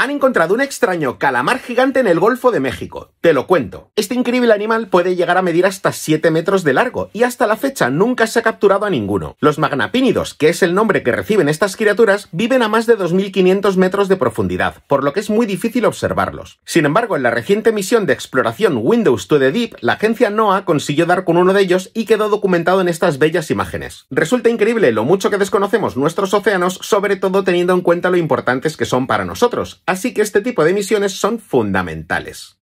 Han encontrado un extraño calamar gigante en el Golfo de México. Te lo cuento. Este increíble animal puede llegar a medir hasta 7 metros de largo y hasta la fecha nunca se ha capturado a ninguno. Los magnapínidos, que es el nombre que reciben estas criaturas, viven a más de 2.500 metros de profundidad, por lo que es muy difícil observarlos. Sin embargo, en la reciente misión de exploración Windows to the Deep, la agencia NOAA consiguió dar con uno de ellos y quedó documentado en estas bellas imágenes. Resulta increíble lo mucho que desconocemos nuestros océanos, sobre todo teniendo en cuenta lo importantes que son para nosotros Así que este tipo de misiones son fundamentales.